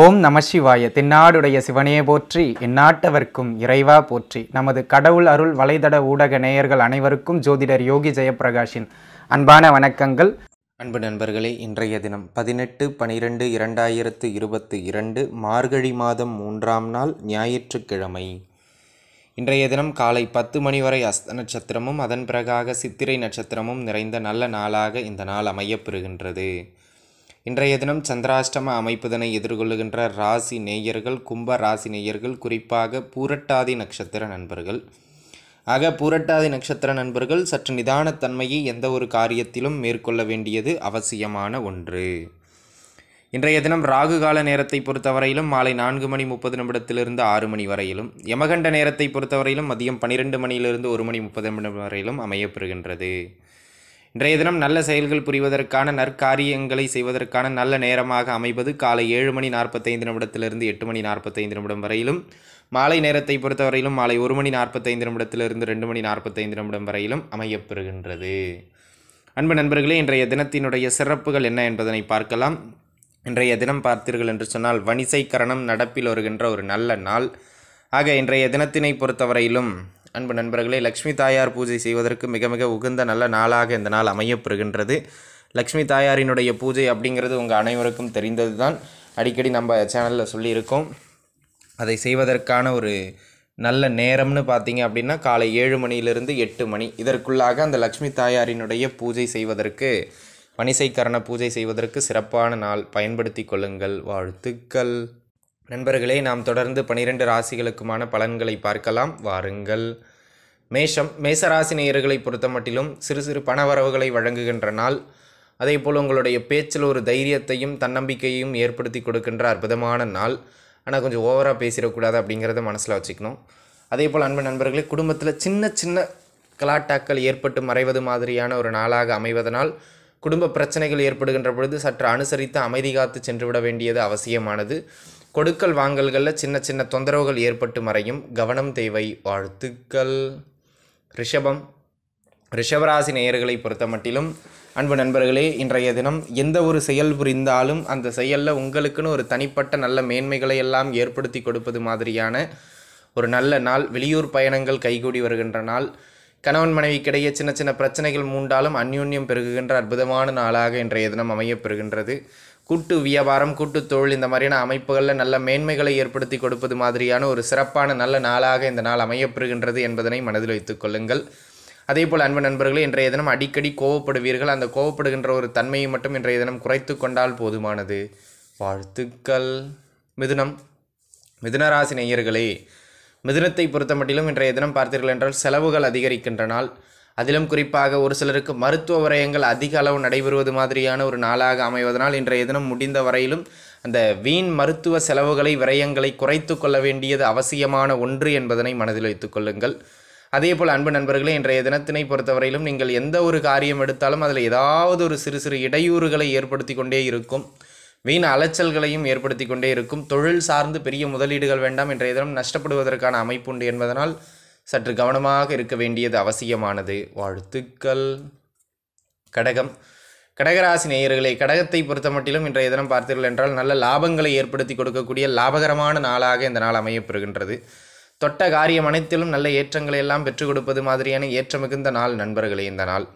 ஓம் சிவாய தென்னாடுடைய சிவனே போற்றி இந்நாட்டவர்க்கும் இறைவா போற்றி நமது கடவுள் அருள் வலைதட ஊடக நேயர்கள் அனைவருக்கும் ஜோதிடர் யோகி ஜெயப்பிரகாஷின் அன்பான வணக்கங்கள் அன்பு நண்பர்களே இன்றைய தினம் பதினெட்டு பனிரெண்டு இரண்டாயிரத்து இருபத்தி இரண்டு மார்கழி மாதம் மூன்றாம் நாள் ஞாயிற்றுக்கிழமை இன்றைய தினம் காலை பத்து மணி வரை அஸ்த நட்சத்திரமும் அதன் பிறகாக சித்திரை நட்சத்திரமும் நிறைந்த நல்ல நாளாக இந்த நாள் அமையப்பெறுகின்றது இன்றைய தினம் சந்திராஷ்டம அமைப்புதனை எதிர்கொள்ளுகின்ற ராசி நேயர்கள் கும்ப ராசி நேயர்கள் குறிப்பாக பூரட்டாதி நட்சத்திர நண்பர்கள் ஆக பூரட்டாதி நட்சத்திர நண்பர்கள் சற்று நிதானத்தன்மையை எந்த ஒரு காரியத்திலும் மேற்கொள்ள வேண்டியது அவசியமான ஒன்று இன்றைய தினம் ராகு கால நேரத்தை பொறுத்தவரையிலும் மாலை நான்கு மணி முப்பது நிமிடத்திலிருந்து ஆறு மணி வரையிலும் யமகண்ட நேரத்தை பொறுத்தவரையிலும் மதியம் பனிரெண்டு மணியிலிருந்து ஒரு மணி முப்பது நிமிடம் வரையிலும் அமையப்பெறுகின்றது இன்றைய தினம் நல்ல செயல்கள் புரிவதற்கான நற்காரியங்களை செய்வதற்கான நல்ல நேரமாக அமைவது காலை ஏழு மணி நாற்பத்தைந்து நிமிடத்திலிருந்து எட்டு மணி நாற்பத்தைந்து நிமிடம் வரையிலும் மாலை நேரத்தை பொறுத்தவரையிலும் மாலை ஒரு மணி நாற்பத்தைந்து நிமிடத்திலிருந்து ரெண்டு மணி நாற்பத்தைந்து நிமிடம் வரையிலும் அமையப்பெறுகின்றது அன்பு நண்பர்களே இன்றைய தினத்தினுடைய சிறப்புகள் என்ன என்பதனை பார்க்கலாம் இன்றைய தினம் பார்த்தீர்கள் என்று சொன்னால் வணிசை கரணம் நடப்பில் வருகின்ற ஒரு நல்ல நாள் ஆக இன்றைய தினத்தினை பொறுத்தவரையிலும் அன்பு நண்பர்களே லக்ஷ்மி தாயார் பூஜை செய்வதற்கு மிக மிக உகந்த நல்ல நாளாக இந்த நாள் அமையப்பெறுகின்றது லக்ஷ்மி தாயாரினுடைய பூஜை அப்படிங்கிறது உங்கள் அனைவருக்கும் தெரிந்தது தான் அடிக்கடி நம்ம சேனலில் சொல்லியிருக்கோம் அதை செய்வதற்கான ஒரு நல்ல நேரம்னு பார்த்தீங்க அப்படின்னா காலை ஏழு மணியிலிருந்து எட்டு மணி இதற்குள்ளாக அந்த லக்ஷ்மி தாயாரினுடைய பூஜை செய்வதற்கு வணிசைக்கரண பூஜை செய்வதற்கு சிறப்பான நாள் பயன்படுத்தி கொள்ளுங்கள் வாழ்த்துக்கள் நண்பர்களே நாம் தொடர்ந்து பனிரெண்டு ராசிகளுக்குமான பலன்களை பார்க்கலாம் வாருங்கள் மேஷம் மேசராசி நேயர்களை பொறுத்தமட்டிலும் சிறு சிறு பணவரவுகளை வழங்குகின்ற நாள் அதே போல் உங்களுடைய பேச்சில் ஒரு தைரியத்தையும் தன்னம்பிக்கையையும் ஏற்படுத்தி கொடுக்கின்ற அற்புதமான நாள் ஆனால் கொஞ்சம் ஓவராக பேசிடக்கூடாது அப்படிங்கிறத மனசில் வச்சுக்கணும் அதே போல் அன்பு நண்பர்களே குடும்பத்தில் சின்ன சின்ன கலாட்டாக்கள் ஏற்பட்டு மறைவது மாதிரியான ஒரு நாளாக அமைவதனால் குடும்ப பிரச்சனைகள் ஏற்படுகின்ற பொழுது சற்று அனுசரித்து அமைதி காத்து சென்றுவிட வேண்டியது அவசியமானது கொடுக்கல் வாங்கல்களில் சின்ன சின்ன தொந்தரவுகள் ஏற்பட்டு மறையும் கவனம் தேவை வாழ்த்துக்கள் ரிஷபம் ரிஷபராசி நேயர்களை பொறுத்த மட்டிலும் அன்பு நண்பர்களே இன்றைய தினம் எந்த ஒரு செயல் புரிந்தாலும் அந்த செயலில் உங்களுக்குன்னு ஒரு தனிப்பட்ட நல்ல மேன்மைகளை எல்லாம் ஏற்படுத்தி கொடுப்பது மாதிரியான ஒரு நல்ல நாள் வெளியூர் பயணங்கள் கைகூடி வருகின்ற நாள் கணவன் மனைவிக்கிடையே சின்ன சின்ன பிரச்சனைகள் மூண்டாலும் அந்யூன்யம் பெருகுகின்ற அற்புதமான நாளாக இன்றைய தினம் அமையப்பெறுகின்றது கூட்டு வியாபாரம் கூட்டு தொழில் இந்த மாதிரியான அமைப்புகளில் நல்ல மேன்மைகளை ஏற்படுத்தி கொடுப்பது மாதிரியான ஒரு சிறப்பான நல்ல நாளாக இந்த நாள் அமையப்பெறுகின்றது என்பதனை மனதில் வைத்துக் கொள்ளுங்கள் அதே போல் அன்பு நண்பர்களே இன்றைய தினம் அடிக்கடி கோவப்படுவீர்கள் அந்த கோவப்படுகின்ற ஒரு தன்மையை மட்டும் இன்றைய தினம் குறைத்து கொண்டால் போதுமானது வாழ்த்துக்கள் மிதுனம் மிதுனராசி நேயர்களே மிதுனத்தை பொறுத்த மட்டிலும் இன்றைய தினம் பார்த்தீர்கள் என்றால் செலவுகள் அதிகரிக்கின்ற நாள் அதிலும் குறிப்பாக ஒரு சிலருக்கு மருத்துவ விரயங்கள் அதிக அளவு நடைபெறுவது மாதிரியான ஒரு நாளாக அமைவதனால் இன்றைய தினம் முடிந்த வரையிலும் அந்த வீண் மருத்துவ செலவுகளை விரயங்களை குறைத்து கொள்ள வேண்டியது அவசியமான ஒன்று என்பதனை மனதில் வைத்துக் கொள்ளுங்கள் அதேபோல் அன்பு நண்பர்களே இன்றைய தினத்தினை பொறுத்தவரையிலும் நீங்கள் எந்த ஒரு காரியம் எடுத்தாலும் அதில் ஏதாவது ஒரு சிறு சிறு இடையூறுகளை ஏற்படுத்தி கொண்டே இருக்கும் வீண் அலைச்சல்களையும் ஏற்படுத்தி கொண்டே இருக்கும் தொழில் சார்ந்து பெரிய முதலீடுகள் வேண்டாம் என்ற எதிரும் நஷ்டப்படுவதற்கான அமைப்பு உண்டு என்பதனால் சற்று கவனமாக இருக்க வேண்டியது அவசியமானது வாழ்த்துக்கள் கடகம் கடகராசி நேயர்களை கடகத்தை பொறுத்த மட்டிலும் இன்றைய தினம் பார்த்தீர்கள் என்றால் நல்ல லாபங்களை ஏற்படுத்தி கொடுக்கக்கூடிய லாபகரமான நாளாக இந்த நாள் அமையப்பெறுகின்றது தொட்ட காரியம் அனைத்திலும் நல்ல ஏற்றங்களை எல்லாம் பெற்றுக் கொடுப்பது மாதிரியான ஏற்ற மிகுந்த நாள் நண்பர்களே இந்த நாள்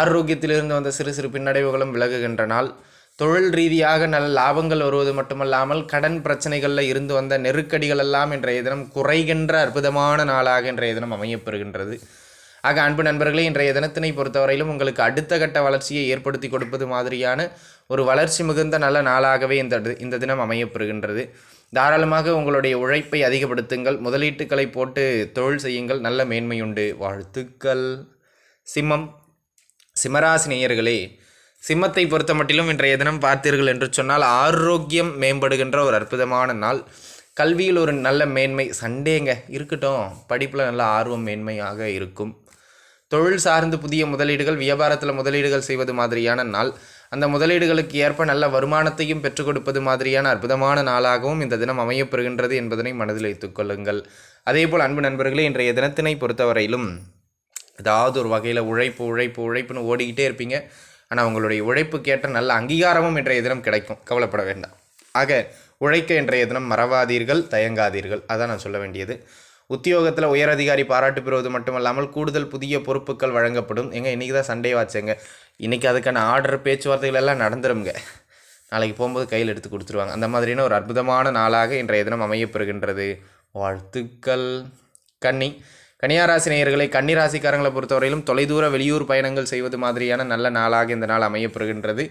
ஆரோக்கியத்திலிருந்து வந்த சிறு சிறு பின்னடைவுகளும் விலகுகின்ற நாள் தொழில் ரீதியாக நல்ல லாபங்கள் வருவது மட்டுமல்லாமல் கடன் பிரச்சனைகளில் இருந்து வந்த நெருக்கடிகள் எல்லாம் இன்றைய தினம் குறைகின்ற அற்புதமான நாளாக இன்றைய தினம் அமையப்பெறுகின்றது ஆக அன்பு நண்பர்களே இன்றைய தினத்தினை பொறுத்தவரையிலும் உங்களுக்கு அடுத்த கட்ட வளர்ச்சியை ஏற்படுத்தி கொடுப்பது மாதிரியான ஒரு வளர்ச்சி மிகுந்த நல்ல நாளாகவே இந்த இந்த தினம் அமையப்பெறுகின்றது தாராளமாக உங்களுடைய உழைப்பை அதிகப்படுத்துங்கள் முதலீட்டுக்களை போட்டு தொழில் செய்யுங்கள் நல்ல மேன்மையுண்டு வாழ்த்துக்கள் சிம்மம் சிம்மராசி நேயர்களே சிம்மத்தை பொறுத்த மட்டிலும் இன்றைய தினம் பார்த்தீர்கள் என்று சொன்னால் ஆரோக்கியம் மேம்படுகின்ற ஒரு அற்புதமான நாள் கல்வியில் ஒரு நல்ல மேன்மை சண்டேங்க இருக்கட்டும் படிப்பில் நல்ல ஆர்வம் மேன்மையாக இருக்கும் தொழில் சார்ந்து புதிய முதலீடுகள் வியாபாரத்தில் முதலீடுகள் செய்வது மாதிரியான நாள் அந்த முதலீடுகளுக்கு ஏற்ப நல்ல வருமானத்தையும் பெற்றுக் கொடுப்பது மாதிரியான அற்புதமான நாளாகவும் இந்த தினம் அமையப்பெறுகின்றது என்பதனை மனதில் வைத்துக் கொள்ளுங்கள் அதேபோல் அன்பு நண்பர்களே இன்றைய தினத்தினை பொறுத்தவரையிலும் ஏதாவது ஒரு வகையில் உழைப்பு உழைப்பு உழைப்புன்னு ஓடிக்கிட்டே இருப்பீங்க ஆனால் அவங்களுடைய உழைப்புக்கேற்ற நல்ல அங்கீகாரமும் இன்றைய தினம் கிடைக்கும் கவலைப்பட வேண்டாம் ஆக உழைக்க இன்றைய தினம் மறவாதீர்கள் தயங்காதீர்கள் அதான் நான் சொல்ல வேண்டியது உத்தியோகத்தில் உயரதிகாரி பாராட்டு பெறுவது மட்டுமல்லாமல் கூடுதல் புதிய பொறுப்புகள் வழங்கப்படும் எங்கே இன்றைக்கி தான் சண்டே வாட்சேங்க இன்றைக்கி அதுக்கான ஆர்டர் பேச்சுவார்த்தைகள் எல்லாம் நடந்துருங்க நாளைக்கு போகும்போது கையில் எடுத்து கொடுத்துருவாங்க அந்த மாதிரியான ஒரு அற்புதமான நாளாக இன்றைய தினம் அமையப்பெறுகின்றது வாழ்த்துக்கள் கன்னி கன்னியாராசி நேயர்களை கன்னிராசிக்காரங்களை பொறுத்தவரையிலும் தொலைதூர வெளியூர் பயணங்கள் செய்வது மாதிரியான நல்ல நாளாக இந்த நாள் அமையப்படுகின்றது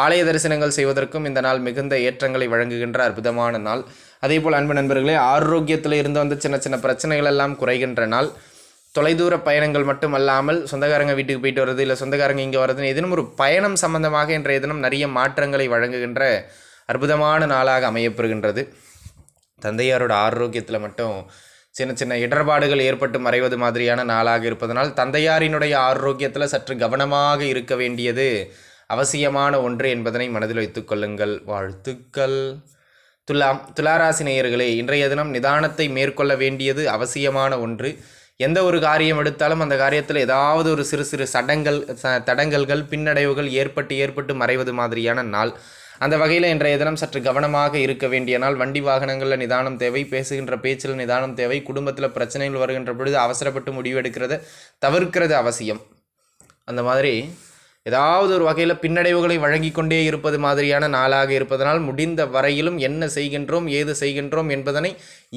ஆலய தரிசனங்கள் செய்வதற்கும் இந்த நாள் மிகுந்த ஏற்றங்களை வழங்குகின்ற அற்புதமான நாள் அதே போல் அன்பு நண்பர்களே ஆரோக்கியத்தில் இருந்து வந்து சின்ன சின்ன பிரச்சனைகள் எல்லாம் குறைகின்ற நாள் தொலைதூர பயணங்கள் மட்டும் அல்லாமல் சொந்தக்காரங்க வீட்டுக்கு போயிட்டு வர்றது இல்லை சொந்தக்காரங்க இங்கே வர்றதுன்னு எதினும் ஒரு பயணம் சம்பந்தமாக இன்றைய தினம் நிறைய மாற்றங்களை வழங்குகின்ற அற்புதமான நாளாக அமையப்படுகின்றது தந்தையாரோட ஆரோக்கியத்தில் மட்டும் சின்ன சின்ன இடர்பாடுகள் ஏற்பட்டு மறைவது மாதிரியான நாளாக இருப்பதனால் தந்தையாரினுடைய ஆரோக்கியத்தில் சற்று கவனமாக இருக்க வேண்டியது அவசியமான ஒன்று என்பதனை மனதில் வைத்துக்கொள்ளுங்கள் வாழ்த்துக்கள் துலா துளாராசி நேயர்களே இன்றைய தினம் நிதானத்தை மேற்கொள்ள வேண்டியது அவசியமான ஒன்று எந்த ஒரு காரியம் எடுத்தாலும் அந்த காரியத்தில் ஏதாவது ஒரு சிறு சிறு சடங்கள் தடங்கல்கள் பின்னடைவுகள் ஏற்பட்டு ஏற்பட்டு மறைவது மாதிரியான நாள் அந்த வகையில் இன்றைய தினம் சற்று கவனமாக இருக்க வேண்டிய நாள் வண்டி வாகனங்களில் நிதானம் தேவை பேசுகின்ற பேச்சில் நிதானம் தேவை குடும்பத்தில் பிரச்சனைகள் வருகின்ற பொழுது அவசரப்பட்டு முடிவு எடுக்கிறத தவிர்க்கிறது அவசியம் அந்த மாதிரி ஏதாவது ஒரு வகையில் பின்னடைவுகளை வழங்கி கொண்டே இருப்பது மாதிரியான நாளாக இருப்பதனால் முடிந்த வரையிலும் என்ன செய்கின்றோம் ஏது செய்கின்றோம் என்பதனை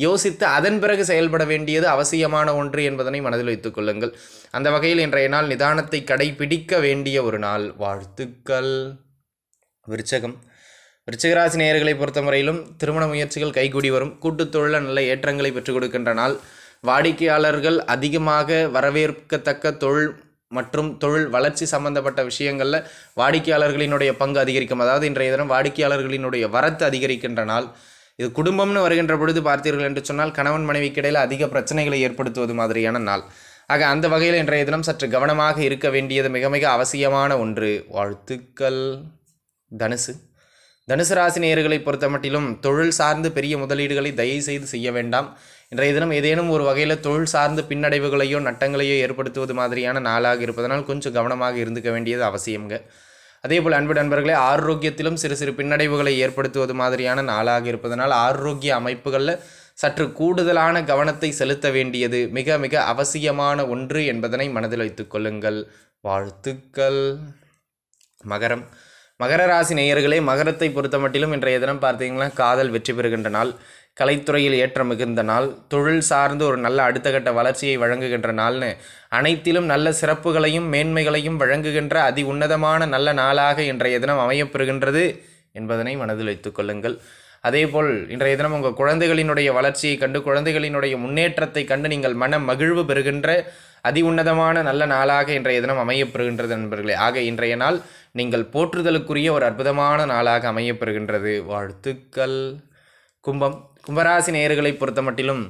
யோசித்து அதன் பிறகு செயல்பட வேண்டியது அவசியமான ஒன்று என்பதனை மனதில் வைத்துக் கொள்ளுங்கள் அந்த வகையில் இன்றைய நாள் நிதானத்தை கடைபிடிக்க வேண்டிய ஒரு நாள் வாழ்த்துக்கள் விருச்சகம் ரிச்சகராசி நேயர்களை பொறுத்தவரையிலும் திருமண முயற்சிகள் கைகூடி வரும் கூட்டுத் நல்ல ஏற்றங்களை பெற்றுக் கொடுக்கின்ற நாள் வாடிக்கையாளர்கள் அதிகமாக வரவேற்கத்தக்க தொழில் மற்றும் தொழில் வளர்ச்சி சம்பந்தப்பட்ட விஷயங்களில் வாடிக்கையாளர்களினுடைய பங்கு அதிகரிக்கும் அதாவது இன்றைய தினம் வாடிக்கையாளர்களினுடைய வரத்து அதிகரிக்கின்ற நாள் இது குடும்பம்னு வருகின்ற பொழுது பார்த்தீர்கள் என்று சொன்னால் கணவன் மனைவிக்கிடையில் அதிக பிரச்சனைகளை ஏற்படுத்துவது மாதிரியான நாள் ஆக அந்த வகையில் இன்றைய தினம் சற்று கவனமாக இருக்க வேண்டியது மிக மிக அவசியமான ஒன்று வாழ்த்துக்கள் தனுசு தனுசு ராசி நேர்களை பொறுத்த மட்டிலும் தொழில் சார்ந்து பெரிய முதலீடுகளை தயவு செய்து செய்ய வேண்டாம் இன்றைய தினம் ஏதேனும் ஒரு வகையில் தொழில் சார்ந்து பின்னடைவுகளையோ நட்டங்களையோ ஏற்படுத்துவது மாதிரியான நாளாக இருப்பதனால் கொஞ்சம் கவனமாக இருந்துக்க வேண்டியது அவசியம்ங்க அதேபோல் அன்பு நண்பர்களே ஆரோக்கியத்திலும் சிறு சிறு பின்னடைவுகளை ஏற்படுத்துவது மாதிரியான நாளாக இருப்பதனால் ஆரோக்கிய அமைப்புகளில் சற்று கூடுதலான கவனத்தை செலுத்த வேண்டியது மிக மிக அவசியமான ஒன்று என்பதனை மனதில் வைத்துக்கொள்ளுங்கள் வாழ்த்துக்கள் மகரம் மகர ராசி நேயர்களே மகரத்தை பொறுத்த மட்டிலும் இன்றைய தினம் பார்த்தீங்கன்னா காதல் வெற்றி பெறுகின்ற நாள் கலைத்துறையில் ஏற்றம் மிகுந்த நாள் தொழில் சார்ந்து ஒரு நல்ல அடுத்த கட்ட வளர்ச்சியை வழங்குகின்ற நாள்னு அனைத்திலும் நல்ல சிறப்புகளையும் மேன்மைகளையும் வழங்குகின்ற அதி உன்னதமான நல்ல நாளாக இன்றைய தினம் அமையப்பெறுகின்றது என்பதனை மனதில் வைத்துக்கொள்ளுங்கள் அதேபோல் இன்றைய தினம் உங்கள் குழந்தைகளினுடைய வளர்ச்சியை கண்டு குழந்தைகளினுடைய முன்னேற்றத்தை கண்டு நீங்கள் மன மகிழ்வு பெறுகின்ற அதி உன்னதமான நல்ல நாளாக இன்றைய தினம் அமையப்பெறுகின்றது நண்பர்களே ஆக இன்றைய நாள் நீங்கள் போற்றுதலுக்குரிய ஒரு அற்புதமான நாளாக அமையப்பெறுகின்றது வாழ்த்துக்கள் கும்பம் கும்பராசி நேர்களை பொறுத்த மட்டிலும்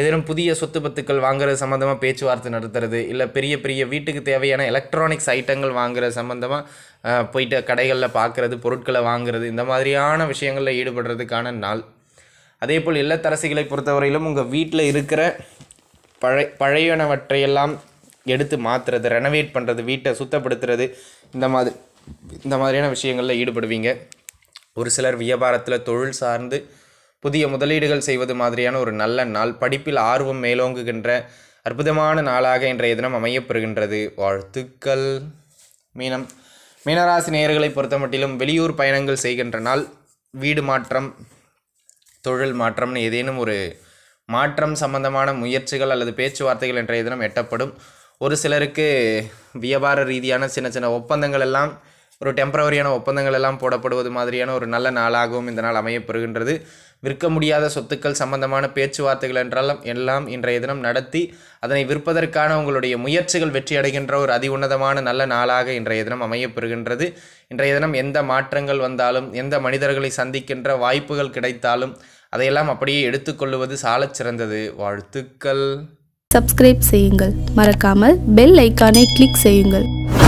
எதிரும் புதிய சொத்து பத்துக்கள் வாங்குறது சம்மந்தமாக பேச்சுவார்த்தை நடத்துறது இல்லை பெரிய பெரிய வீட்டுக்கு தேவையான எலக்ட்ரானிக்ஸ் ஐட்டங்கள் வாங்குறது சம்மந்தமாக போயிட்டு கடைகளில் பார்க்குறது பொருட்களை வாங்குறது இந்த மாதிரியான விஷயங்களில் ஈடுபடுறதுக்கான நாள் அதே போல் இல்லத்தரசிகளை பொறுத்தவரையிலும் உங்கள் வீட்டில் இருக்கிற பழைய பழையனவற்றையெல்லாம் எடுத்து மாற்றுறது ரெனவேட் பண்ணுறது வீட்டை சுத்தப்படுத்துறது இந்த மாதிரி இந்த மாதிரியான விஷயங்களில் ஈடுபடுவீங்க ஒரு சிலர் வியாபாரத்தில் தொழில் சார்ந்து புதிய முதலீடுகள் செய்வது மாதிரியான ஒரு நல்ல நாள் படிப்பில் ஆர்வம் மேலோங்குகின்ற அற்புதமான நாளாக இன்றைய தினம் அமையப்பெறுகின்றது வாழ்த்துக்கள் மீனம் மீனராசி நேயர்களை பொறுத்த மட்டிலும் வெளியூர் பயணங்கள் செய்கின்ற நாள் வீடு மாற்றம் தொழில் மாற்றம்னு ஏதேனும் ஒரு மாற்றம் சம்பந்தமான முயற்சிகள் அல்லது பேச்சுவார்த்தைகள் என்ற தினம் எட்டப்படும் ஒரு சிலருக்கு வியாபார ரீதியான சின்ன சின்ன ஒப்பந்தங்கள் எல்லாம் ஒரு டெம்பரவரியான ஒப்பந்தங்கள் எல்லாம் போடப்படுவது மாதிரியான ஒரு நல்ல நாளாகவும் இந்த நாள் அமையப்பெறுகின்றது விற்க முடியாத சொத்துக்கள் சம்பந்தமான பேச்சுவார்த்தைகள் என்றாலும் எல்லாம் இன்றைய தினம் நடத்தி அதனை விற்பதற்கான உங்களுடைய முயற்சிகள் வெற்றியடைகின்ற ஒரு அதி உன்னதமான நல்ல நாளாக இன்றைய தினம் அமையப்பெறுகின்றது இன்றைய தினம் எந்த மாற்றங்கள் வந்தாலும் எந்த மனிதர்களை சந்திக்கின்ற வாய்ப்புகள் கிடைத்தாலும் அதையெல்லாம் அப்படியே எடுத்துக்கொள்வது சாலச் சிறந்தது வாழ்த்துக்கள் சப்ஸ்கிரைப் செய்யுங்கள் மறக்காமல் பெல் ஐக்கானை கிளிக் செய்யுங்கள்